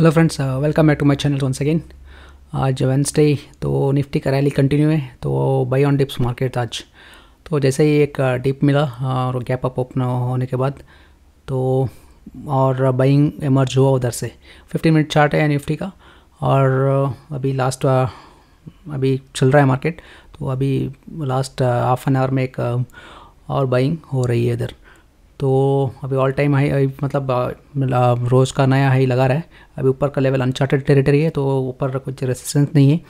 hello friends welcome back to my channel once again आज Wednesday तो Nifty का rally continue है तो बाई ऑन डिप्स मार्केट आज तो जैसे ही एक डिप uh, मिला uh, और गैप अप ओपन होने के बाद तो और बाइंग एमर्ज हुआ उधर से 15 मिनट चार्ट है निफ्टी का और uh, अभी लास्ट अभी चल रहा है मार्केट तो अभी लास्ट हाफ एन आवर में एक और बाइंग हो रही है इधर तो अभी ऑल टाइम हाई मतलब रोज़ का नया हाई लगा रहा है अभी ऊपर का लेवल अनचार्टेड टेरिटरी है तो ऊपर कुछ रेसिस्टेंस नहीं है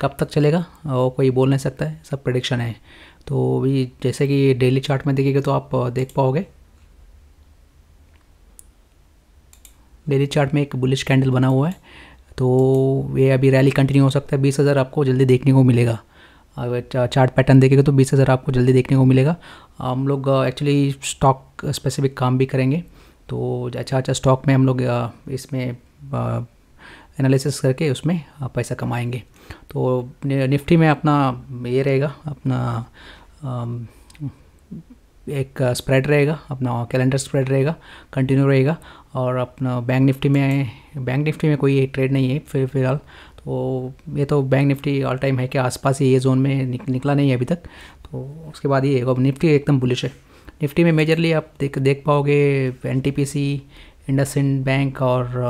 कब तक चलेगा और कोई बोल नहीं सकता है सब प्रडिक्शन है तो अभी जैसे कि डेली चार्ट में देखिएगा तो आप देख पाओगे डेली चार्ट में एक बुलिश कैंडल बना हुआ है तो ये अभी रैली कंटिन्यू हो सकता है बीस हज़ार आपको जल्दी देखने को मिलेगा अगर चार्ट पैटर्न देखेंगे तो बीस हज़ार आपको जल्दी देखने को मिलेगा हम लोग एक्चुअली स्टॉक स्पेसिफिक काम भी करेंगे तो अच्छा अच्छा स्टॉक में हम लोग इसमें एनालिसिस करके उसमें पैसा कमाएंगे तो निफ्टी में अपना ये रहेगा अपना एक स्प्रेड रहेगा अपना कैलेंडर स्प्रेड रहेगा कंटिन्यू रहेगा और अपना बैंक निफ्टी में बैंक निफ्टी में कोई ट्रेड नहीं है फिर फिलहाल तो ये तो बैंक निफ्टी ऑल टाइम है के आसपास ही ये जोन में निक, निकला नहीं है अभी तक तो उसके बाद ये अब निफ्टी एकदम बुलिश है निफ्टी में मेजरली आप देख देख पाओगे N T P C IndusInd bank और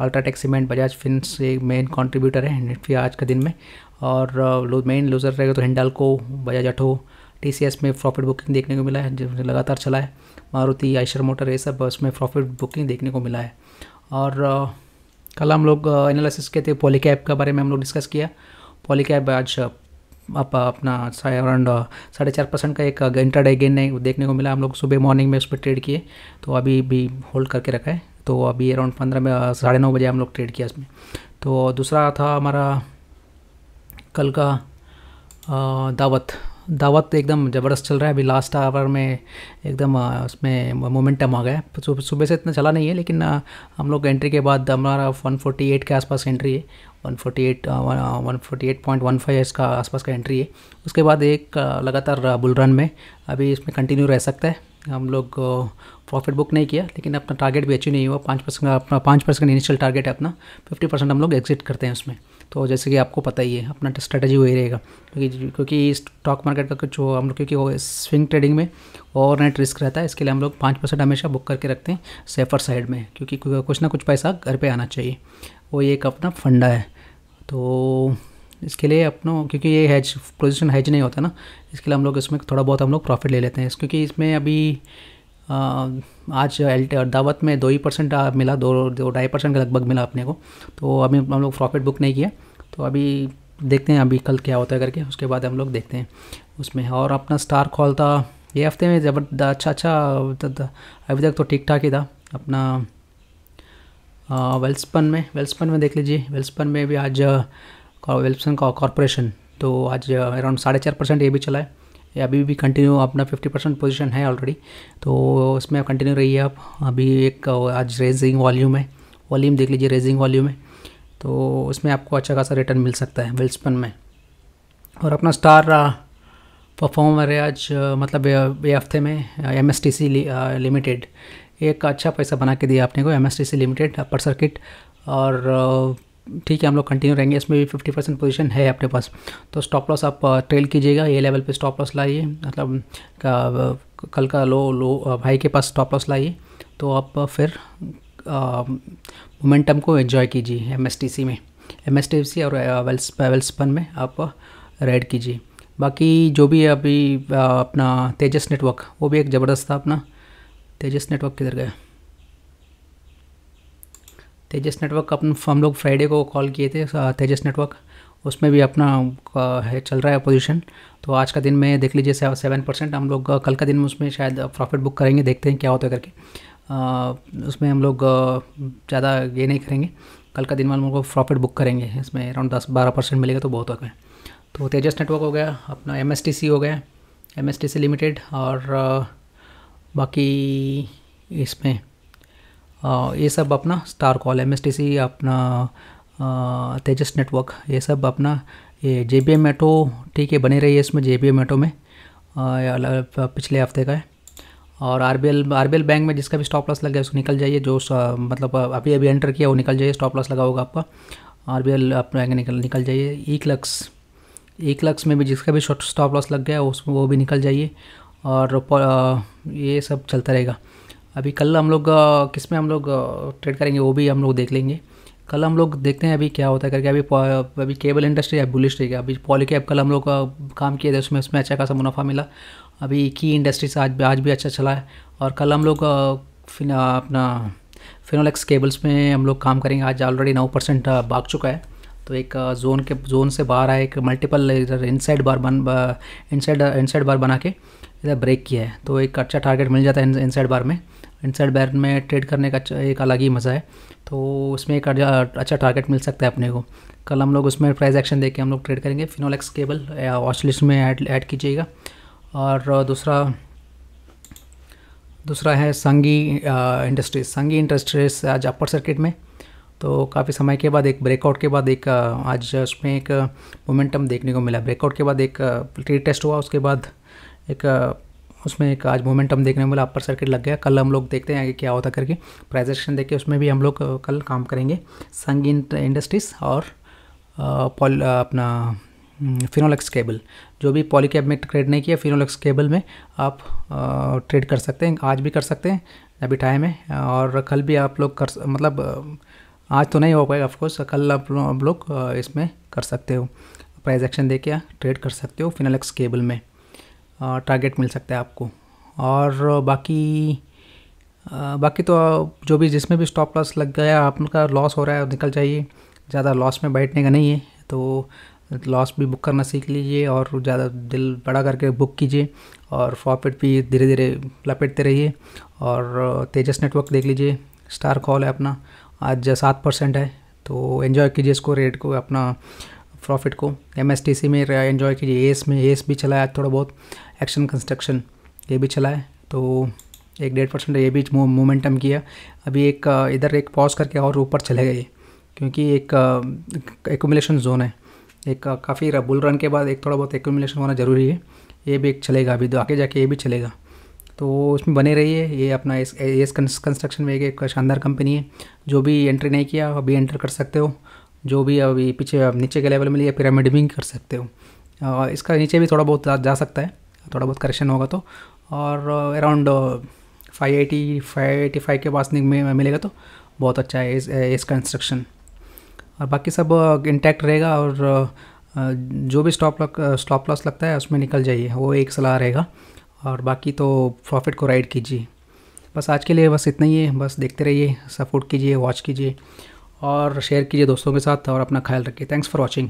अल्ट्राटेक सीमेंट बजाज फिंस एक मेन कंट्रीब्यूटर है निफ्टी आज का दिन में और मेन uh, लूजर रहेगा तो Hindalco Bajaj auto T C S में प्रॉफिट बुकिंग देखने को मिला है जो लगातार चला है मारुति आइशर मोटर ये सब उसमें प्रॉफिट बुकिंग देखने को मिला है और uh, कल हम लोग एनालिसिस के थे पॉलीकैप के बारे में हम लोग डिस्कस किया पॉलीकैप आज आप अपना अराउंड साढ़े चार परसेंट का एक घंटा डे गेन देखने को मिला हम लोग सुबह मॉर्निंग में उस पर ट्रेड किए तो अभी भी होल्ड करके रखा है तो अभी अराउंड पंद्रह में साढ़े नौ बजे हम लोग ट्रेड किया इसमें तो दूसरा था हमारा कल का दावत दावत तो एकदम ज़बरदस्त चल रहा है अभी लास्ट आवर में एकदम उसमें मोमेंटम आ गया है सुबह से इतना चला नहीं है लेकिन हम लोग एंट्री के बाद हमारा 148 के आसपास एंट्री है 148 148.15 है इसका आसपास का एंट्री है उसके बाद एक लगातार बुल रन में अभी इसमें कंटिन्यू रह सकता है हम लोग प्रॉफिट बुक नहीं किया लेकिन अपना टारगेट भी अचीव नहीं हुआ पाँच परसेंट का अपना पाँच परसेंट इनिशियल टारगेट है अपना फिफ्टी परसेंट हम लोग एग्जिट करते हैं उसमें तो जैसे कि आपको पता ही है अपना स्ट्रेटजी वही रहेगा क्योंकि क्योंकि स्टॉक मार्केट का कुछ हम लोग क्योंकि वो स्विंग ट्रेडिंग में ओवर नाइट रिस्क रहता है इसके लिए हम लोग पाँच परसेंट हमेशा बुक करके रखते हैं सेफर साइड में क्योंकि कुछ ना कुछ पैसा घर पर आना चाहिए वो एक अपना फंडा है तो इसके लिए अपनों क्योंकि ये हैज पोजिशन हैज नहीं होता ना इसके लिए हम लोग इसमें थोड़ा बहुत हम लोग प्रॉफिट ले लेते हैं क्योंकि इसमें अभी आज एल दावत में दो ही परसेंट मिला दो दो ढाई परसेंट के लगभग मिला अपने को तो अभी हम लोग प्रॉफिट बुक नहीं किया तो अभी देखते हैं अभी कल क्या होता है करके उसके बाद हम लोग देखते हैं उसमें और अपना स्टार कॉल था ये हफ्ते में जबरद अच्छा अच्छा अभी तक तो ठीक ठाक ही था अपना वेल्सपन में वेल्सपन में देख लीजिए वेल्सपन में भी आज वेल्सन का कॉरपोरेशन तो आज अराउंड uh, साढ़े चार परसेंट ये भी चला है ये अभी भी कंटिन्यू अपना फिफ्टी परसेंट पोजिशन है ऑलरेडी तो आप कंटिन्यू रहिए आप अभी एक uh, आज रेजिंग वॉल्यूम है वॉल्यूम देख लीजिए रेजिंग वॉल्यूम है तो उसमें आपको अच्छा खासा रिटर्न मिल सकता है वेल्सपन में और अपना स्टार परफॉर्मर uh, है आज मतलब ये हफ्ते में M S T C limited एक अच्छा पैसा बना के दिया आपने को M S T C limited upper circuit और ठीक है हम लोग कंटिन्यू रहेंगे इसमें भी फिफ्टी परसेंट पोजिशन है अपने पास तो स्टॉप लॉस आप ट्रेल uh, कीजिएगा ये लेवल पे स्टॉप लॉस लाइए मतलब का, uh, कल का लो लो भाई के पास स्टॉप लॉस लाइए तो आप uh, फिर मोमेंटम को एंजॉय कीजिए एम में एम और वेल्स वेल्सपन में आप रेड कीजिए बाकी जो भी अभी अपना तेजस नेटवर्क वो भी एक ज़बरदस्त था अपना तेजस नेटवर्क किधर गया तेजस नेटवर्क का अपन हम लोग फ्राइडे को कॉल किए थे तेजस नेटवर्क उसमें भी अपना है चल रहा है पोजीशन तो आज का दिन में देख लीजिए सेवन परसेंट हम लोग कल का दिन में उसमें शायद प्रॉफिट बुक करेंगे देखते हैं क्या होता है करके उसमें हम लोग ज़्यादा ये नहीं करेंगे कल का दिन में हम लोग प्रॉफिट बुक करेंगे इसमें अराउंड दस बारह परसेंट मिलेगा तो बहुत होगा तो तेजस नेटवर्क हो गया अपना एम हो गया एम लिमिटेड और बाकी इसमें ये सब अपना स्टार कॉल एम अपना तेजस नेटवर्क ये सब अपना ये जे बी एम मेटो ठीक है बने रही है इसमें जे बी एम मेटो में पिछले हफ्ते का है और R B L R B L bank में जिसका भी स्टॉप लॉस लग गया उसको निकल जाइए जो मतलब अभी अभी एंटर किया वो निकल जाइए स्टॉप लॉस लगा होगा आपका आर बी एल अपना निकल निकल जाइए ई क्लक्स ई क्लक्स में भी जिसका भी स्टॉप लॉस लग गया उसमें वो भी निकल जाइए और ये सब चलता रहेगा अभी कल हम लोग किस में हम लोग ट्रेड करेंगे वो भी हम लोग देख लेंगे कल हम लोग देखते हैं अभी क्या होता है करके अभी अभी केबल इंडस्ट्री अभी बुलिश रहेगा अभी पॉलीकैप कल हम लोग काम किए थे उसमें उसमें अच्छा खासा मुनाफा मिला अभी की इंडस्ट्रीज आज भी आज भी अच्छा चला है और कल हम लोग अपना फिनोलेक्स केबल्स में हम लोग काम करेंगे आज ऑलरेडी नौ परसेंट भाग चुका है तो एक जोन के जोन से बाहर आए एक मल्टीपल इधर इनसाइड बार बन इनसाइड इनसाइड बार बना के इधर ब्रेक किया है तो एक अच्छा टारगेट मिल जाता है इनसाइड बार में इनसाइड बार में ट्रेड करने का एक अलग ही मज़ा है तो उसमें एक अच्छा टारगेट मिल सकता है अपने को कल हम लोग उसमें प्राइस एक्शन दे के हम लोग ट्रेड करेंगे फिनोलेक्स केबल वॉचलिस्ट में ऐड ऐड कीजिएगा और दूसरा दूसरा है संगी इंडस्ट्रीज संगी इंडस्ट्रीज आज अपर सर्किट में तो काफ़ी समय के बाद एक ब्रेकआउट के बाद एक आज उसमें एक मोमेंटम देखने को मिला ब्रेकआउट के बाद एक टी टेस्ट हुआ उसके बाद एक उसमें एक आज मोमेंटम देखने को मिला अपर सर्किट लग गया कल हम लोग देखते हैं आगे क्या होता करके प्राइजेशन देख के उसमें भी हम लोग कल काम करेंगे संग इंडस्ट्रीज़ और पॉल अपना फिनोलेक्स केबल जो भी पॉलीकैब में ट्रेड नहीं किया फिनोलेक्स केबल में आप ट्रेड कर सकते हैं आज भी कर सकते हैं अभी टाइम है और कल भी आप लोग कर मतलब आज तो नहीं हो पाएगा ऑफकोर्स कल आप लोग इसमें कर सकते हो प्राइस एक्शन दे के ट्रेड कर सकते हो फिनलेक्स केबल में टारगेट मिल सकता है आपको और बाकी बाकी तो जो भी जिसमें भी स्टॉप लॉस लग गया आपका लॉस हो रहा है निकल जाइए ज़्यादा लॉस में बैठने का नहीं है तो लॉस भी बुक करना सीख लीजिए और ज़्यादा दिल बड़ा करके बुक कीजिए और प्रॉफिट भी धीरे धीरे लपेटते रहिए और तेजस नेटवर्क देख लीजिए स्टार कॉल है अपना आज सात परसेंट है तो एन्जॉय कीजिए इसको रेट को अपना प्रॉफिट को एम में एन्जॉय कीजिए एस में एस भी चला है आज थोड़ा बहुत एक्शन कंस्ट्रक्शन ये भी चला है तो एक डेढ़ परसेंट ये भी मोमेंटम किया अभी एक इधर एक पॉज करके और ऊपर चले गए क्योंकि एक एकोमुलेशन जोन है एक काफ़ी बुल रन के बाद एक थोड़ा बहुत एकोमुलेशन होना ज़रूरी है ये भी एक चलेगा अभी तो आगे जाके ये भी चलेगा तो उसमें बने रही है ये अपना एस एस कंस्ट्रक्शन में एक शानदार कंपनी है जो भी एंट्री नहीं किया अभी एंटर कर सकते हो जो भी अभी पीछे नीचे के लेवल में लिया पिरामिड भी कर सकते हो इसका नीचे भी थोड़ा बहुत जा सकता है थोड़ा बहुत करेक्शन होगा तो और around five eighty five eighty five के पास में मिलेगा तो बहुत अच्छा है इस, इस कंस्ट्रक्शन और बाकी सब इंटैक्ट रहेगा और जो भी स्टॉप लॉक स्टॉप लॉस लगता है उसमें निकल जाइए वो एक सलाह रहेगा और बाकी तो प्रॉफिट को राइड कीजिए बस आज के लिए बस इतना ही है बस देखते रहिए सपोर्ट कीजिए वॉच कीजिए और शेयर कीजिए दोस्तों के साथ और अपना ख्याल रखिए थैंक्स फॉर वॉचिंग